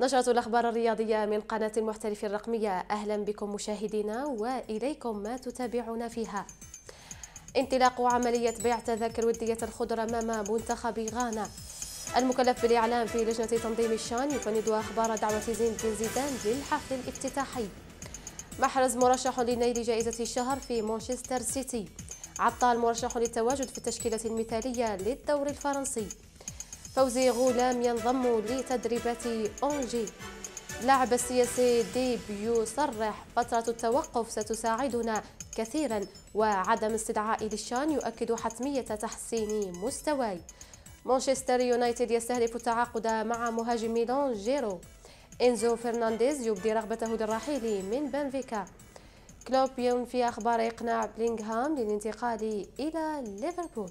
نشرة الأخبار الرياضية من قناة المحترف الرقمية أهلا بكم مشاهدينا وإليكم ما تتابعون فيها انطلاق عملية بيع تذاكر ودية الخضر أمام منتخب غانا المكلف بالإعلام في لجنة تنظيم الشان يفند أخبار دعوة زين بن زيدان للحفل الافتتاحي محرز مرشح لنيل جائزة الشهر في مانشستر سيتي عطال مرشح للتواجد في التشكيلة المثالية للدور الفرنسي فوزي غلام ينضم لتدريبات أونجي لاعب السياسي ديب يصرح فترة التوقف ستساعدنا كثيرا وعدم استدعاء للشان يؤكد حتمية تحسين مستواي مانشستر يونايتد يستهدف التعاقد مع مهاجم ميلان جيرو إنزو فرنانديز يبدي رغبته للرحيل من بنفيكا كلوب ينفي أخبار إقناع بلينغهام للانتقال إلى ليفربول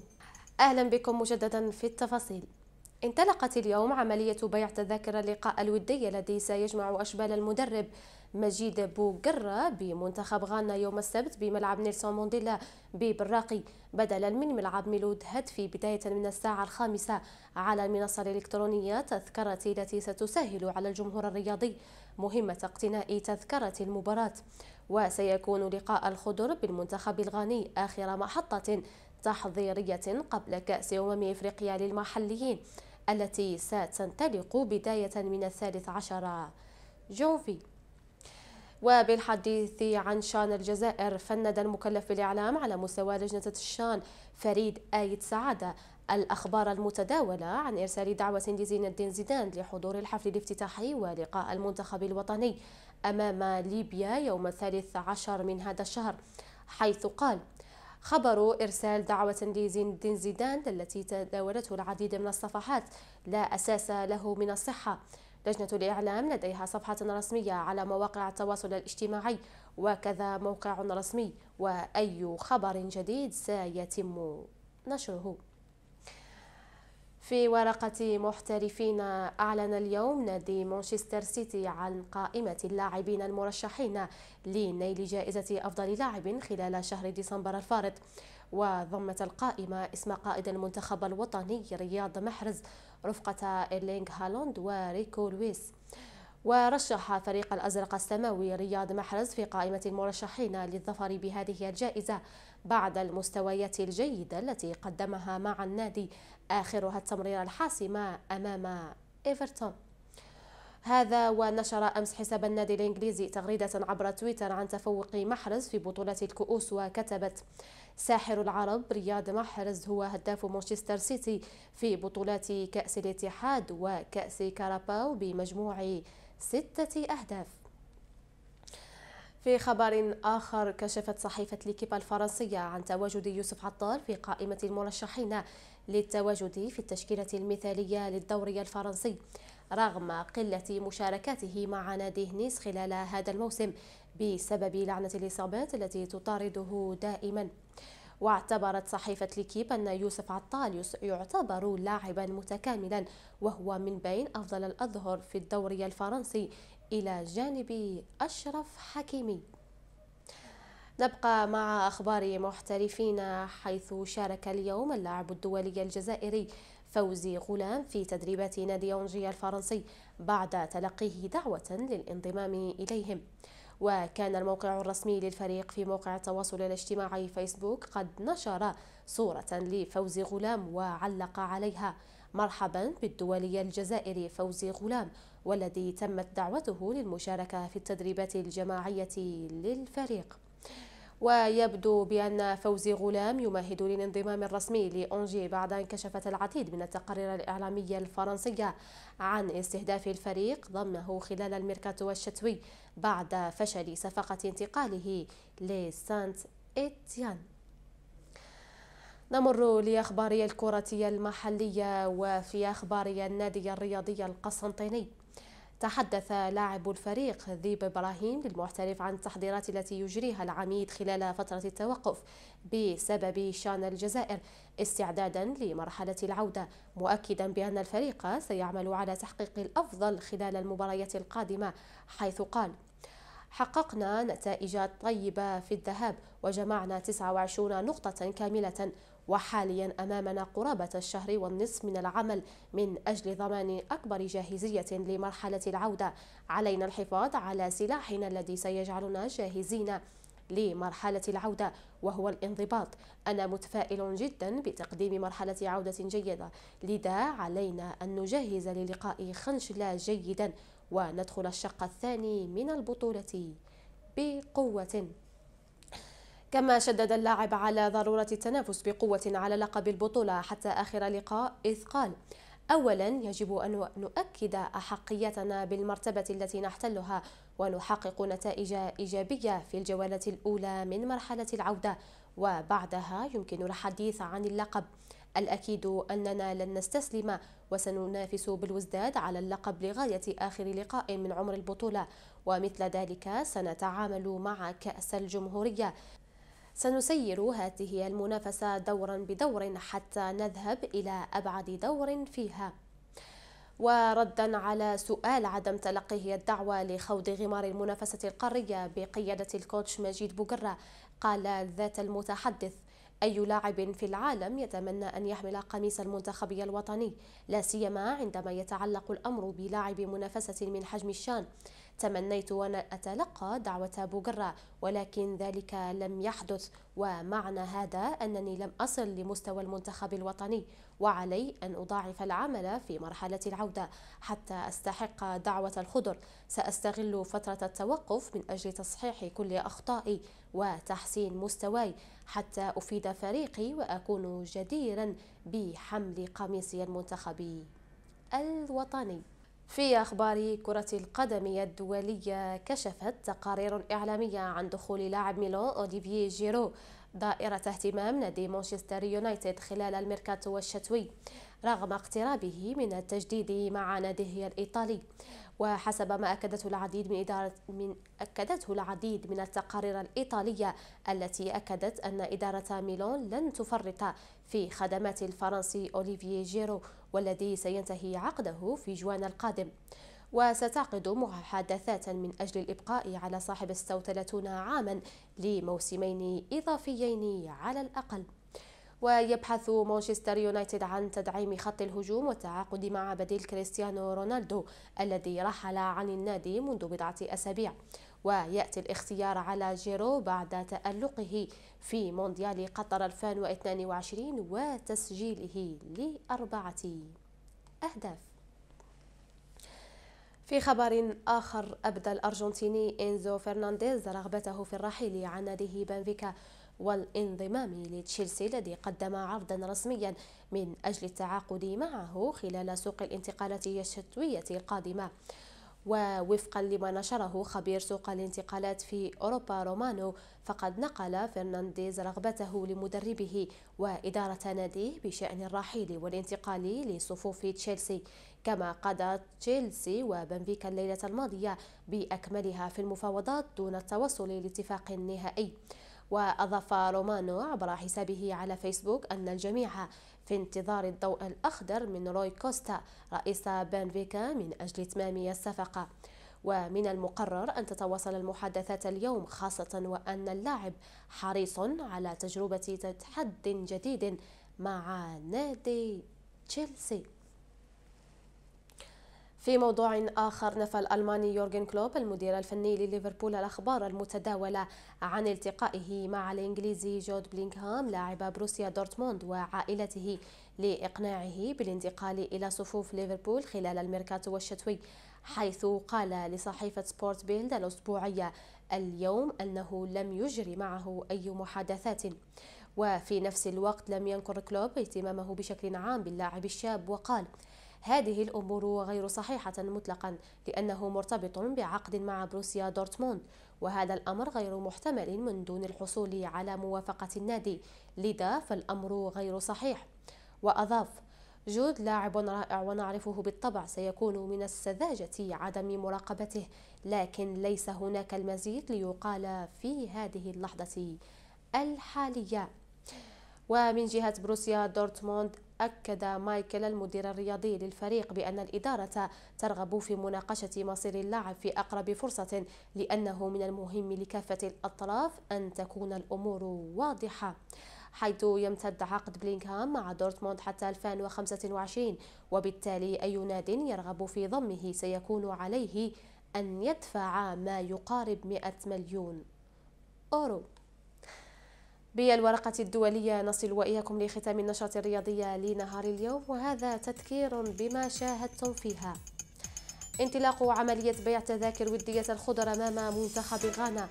أهلا بكم مجددا في التفاصيل انطلقت اليوم عملية بيع تذاكر اللقاء الودي الذي سيجمع أشبال المدرب مجيد بوقرة بمنتخب غانا يوم السبت بملعب نيلسون مونديلا ببراقي بدلا من ملعب ميلود في بداية من الساعة الخامسة على المنصة الإلكترونية تذكرتي التي ستسهل على الجمهور الرياضي مهمة اقتناء تذكرة المباراة وسيكون لقاء الخضر بالمنتخب الغاني آخر محطة تحضيرية قبل كأس أمم إفريقيا للمحليين التي ستنطلق بداية من الثالث عشر جوفي وبالحديث عن شان الجزائر فند المكلف بالإعلام على مستوى لجنة الشان فريد آيد سعادة الأخبار المتداولة عن إرسال دعوة لزين الدين زيدان لحضور الحفل الافتتاحي ولقاء المنتخب الوطني أمام ليبيا يوم الثالث عشر من هذا الشهر حيث قال خبر إرسال دعوة لزين زيدان التي تداولته العديد من الصفحات لا أساس له من الصحة لجنة الإعلام لديها صفحة رسمية على مواقع التواصل الاجتماعي وكذا موقع رسمي وأي خبر جديد سيتم نشره في ورقة محترفين أعلن اليوم نادي مانشستر سيتي عن قائمة اللاعبين المرشحين لنيل جائزة أفضل لاعب خلال شهر ديسمبر الفارط وضمت القائمة اسم قائد المنتخب الوطني رياض محرز رفقة إيرلينغ هالوند وريكو لويس ورشح فريق الأزرق السماوي رياض محرز في قائمة المرشحين للظفر بهذه الجائزة بعد المستويات الجيدة التي قدمها مع النادي آخرها التمريرة الحاسمة أمام إيفرتون هذا ونشر أمس حساب النادي الإنجليزي تغريدة عبر تويتر عن تفوق محرز في بطولة الكؤوس وكتبت ساحر العرب رياض محرز هو هداف مانشستر سيتي في بطولات كأس الاتحاد وكأس كاراباو بمجموع ستة أهداف في خبر آخر كشفت صحيفة ليكيبا الفرنسية عن تواجد يوسف عطار في قائمة المرشحين للتواجد في التشكيلة المثالية للدوري الفرنسي رغم قلة مشاركاته مع نادي نيس خلال هذا الموسم بسبب لعنة الإصابات التي تطارده دائما واعتبرت صحيفة ليكيب أن يوسف عطال يعتبر لاعبا متكاملا وهو من بين أفضل الأظهر في الدوري الفرنسي إلى جانب أشرف حكيمي نبقى مع أخبار محترفين حيث شارك اليوم اللاعب الدولي الجزائري فوزي غلام في تدريبات نادي أونجي الفرنسي بعد تلقيه دعوة للانضمام إليهم وكان الموقع الرسمي للفريق في موقع التواصل الاجتماعي فيسبوك قد نشر صورة لفوزي غلام وعلق عليها مرحبا بالدولي الجزائري فوزي غلام والذي تمت دعوته للمشاركة في التدريبات الجماعية للفريق ويبدو بأن فوزي غلام يمهد للانضمام الرسمي لأونجي بعد أن كشفت العديد من التقارير الإعلامية الفرنسية عن استهداف الفريق ضمه خلال الميركاتو الشتوي بعد فشل صفقة انتقاله لسانت إتيان نمر لأخباري الكرة المحلية وفي أخباري النادي الرياضي القسنطيني تحدث لاعب الفريق ذيب إبراهيم للمحترف عن التحضيرات التي يجريها العميد خلال فترة التوقف بسبب شان الجزائر استعدادا لمرحلة العودة مؤكدا بأن الفريق سيعمل على تحقيق الأفضل خلال المباريات القادمة حيث قال حققنا نتائج طيبة في الذهاب وجمعنا 29 نقطة كاملة وحاليا أمامنا قرابة الشهر والنصف من العمل من أجل ضمان أكبر جاهزية لمرحلة العودة علينا الحفاظ على سلاحنا الذي سيجعلنا جاهزين لمرحلة العودة وهو الانضباط أنا متفائل جدا بتقديم مرحلة عودة جيدة لذا علينا أن نجهز للقاء خنشلة جيدا وندخل الشق الثاني من البطولة بقوة كما شدد اللاعب على ضرورة التنافس بقوة على لقب البطولة حتى آخر لقاء إذ قال أولا يجب أن نؤكد أحقيتنا بالمرتبة التي نحتلها ونحقق نتائج إيجابية في الجولة الأولى من مرحلة العودة وبعدها يمكن الحديث عن اللقب الأكيد أننا لن نستسلم وسننافس بالوزداد على اللقب لغاية آخر لقاء من عمر البطولة ومثل ذلك سنتعامل مع كأس الجمهورية سنسير هذه المنافسة دورا بدور حتى نذهب إلى أبعد دور فيها وردا على سؤال عدم تلقيه الدعوة لخوض غمار المنافسة القارية بقيادة الكوتش مجيد بوغرة قال ذات المتحدث أي لاعب في العالم يتمنى أن يحمل قميص المنتخب الوطني لا سيما عندما يتعلق الأمر بلاعب منافسة من حجم الشان تمنيت وأنا أتلقى دعوة بوغرة ولكن ذلك لم يحدث ومعنى هذا أنني لم أصل لمستوى المنتخب الوطني وعلي أن أضاعف العمل في مرحلة العودة حتى أستحق دعوة الخضر سأستغل فترة التوقف من أجل تصحيح كل أخطائي وتحسين مستواي حتى أفيد فريقي وأكون جديرا بحمل قميصي المنتخبي الوطني في أخبار كرة القدم الدولية كشفت تقارير إعلامية عن دخول لاعب ميلون أوليفييه جيرو دائرة اهتمام نادي مانشستر يونايتد خلال الميركاتو الشتوي رغم اقترابه من التجديد مع ناديه الإيطالي وحسب ما أكدته العديد من إدارة من أكدته العديد من التقارير الإيطالية التي أكدت أن إدارة ميلون لن تفرط في خدمات الفرنسي أوليفييه جيرو والذي سينتهي عقده في جوان القادم وستعقد محادثات من أجل الإبقاء على صاحب الستة عاما لموسمين إضافيين على الأقل ويبحث مانشستر يونايتد عن تدعيم خط الهجوم والتعاقد مع بديل كريستيانو رونالدو الذي رحل عن النادي منذ بضعة أسابيع ويأتي الاختيار على جيرو بعد تألقه في مونديال قطر 2022 وتسجيله لأربعة أهداف في خبر آخر أبدى الأرجنتيني إنزو فرنانديز رغبته في الرحيل عن ناديه بنفيكا والانضمام لتشيلسي الذي قدم عرضا رسميا من أجل التعاقد معه خلال سوق الانتقالات الشتوية القادمة ووفقا لما نشره خبير سوق الانتقالات في أوروبا رومانو فقد نقل فرنانديز رغبته لمدربه وإدارة ناديه بشأن الرحيل والانتقال لصفوف تشيلسي كما قضى تشيلسي وبنفيكا الليلة الماضية بأكملها في المفاوضات دون التوصل لاتفاق نهائي وأضاف رومانو عبر حسابه على فيسبوك أن الجميع في انتظار الضوء الأخضر من روي كوستا رئيس بانفيكا من أجل إتمام الصفقة ومن المقرر أن تتواصل المحادثات اليوم خاصة وأن اللاعب حريص على تجربة تحد جديد مع نادي تشيلسي في موضوع آخر نفى الألماني يورجن كلوب المدير الفني لليفربول الأخبار المتداولة عن التقائه مع الإنجليزي جود بلينغهام لاعب بروسيا دورتموند وعائلته لإقناعه بالانتقال إلى صفوف ليفربول خلال الميركاتو الشتوي حيث قال لصحيفة سبورت بيلد الأسبوعية اليوم أنه لم يجري معه أي محادثات وفي نفس الوقت لم ينكر كلوب اهتمامه بشكل عام باللاعب الشاب وقال هذه الأمور غير صحيحة مطلقا لأنه مرتبط بعقد مع بروسيا دورتموند وهذا الأمر غير محتمل من دون الحصول على موافقة النادي لذا فالأمر غير صحيح وأضاف جود لاعب رائع ونعرفه بالطبع سيكون من السذاجة عدم مراقبته لكن ليس هناك المزيد ليقال في هذه اللحظة الحالية ومن جهة بروسيا دورتموند أكد مايكل المدير الرياضي للفريق بأن الإدارة ترغب في مناقشة مصير اللاعب في أقرب فرصة لأنه من المهم لكافة الأطراف أن تكون الأمور واضحة حيث يمتد عقد بلينغهام مع دورتموند حتى 2025 وبالتالي أي ناد يرغب في ضمه سيكون عليه أن يدفع ما يقارب 100 مليون أورو بالورقة الدولية نصل وإياكم لختام النشرة الرياضية لنهار اليوم وهذا تذكير بما شاهدتم فيها انطلاق عملية بيع تذاكر ودية الخضر أمام منتخب غانا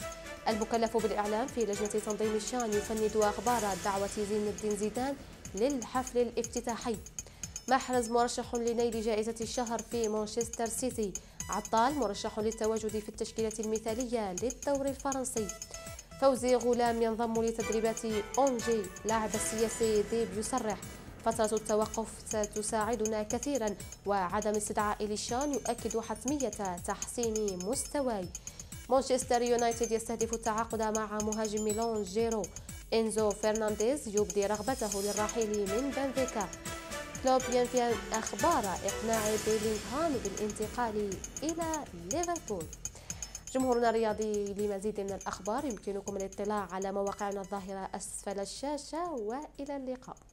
المكلف بالإعلام في لجنة تنظيم الشان يفند أخبار دعوة زين الدين زيدان للحفل الافتتاحي محرز مرشح لنيل جائزة الشهر في مانشستر سيتي عطال مرشح للتواجد في التشكيلة المثالية للدوري الفرنسي فوزي غلام ينضم لتدريبات أونجي لاعب السياسي ديب يصرح فترة التوقف ستساعدنا كثيرا وعدم استدعاء ليشان يؤكد حتمية تحسين مستواي مانشستر يونايتد يستهدف التعاقد مع مهاجم ميلون جيرو إنزو فرنانديز يبدي رغبته للرحيل من بنفيكا كلوب ينفي أخبار إقناع بيلينغهام بالانتقال إلى ليفربول جمهورنا الرياضي لمزيد من الأخبار يمكنكم الاطلاع على مواقعنا الظاهرة أسفل الشاشة وإلى اللقاء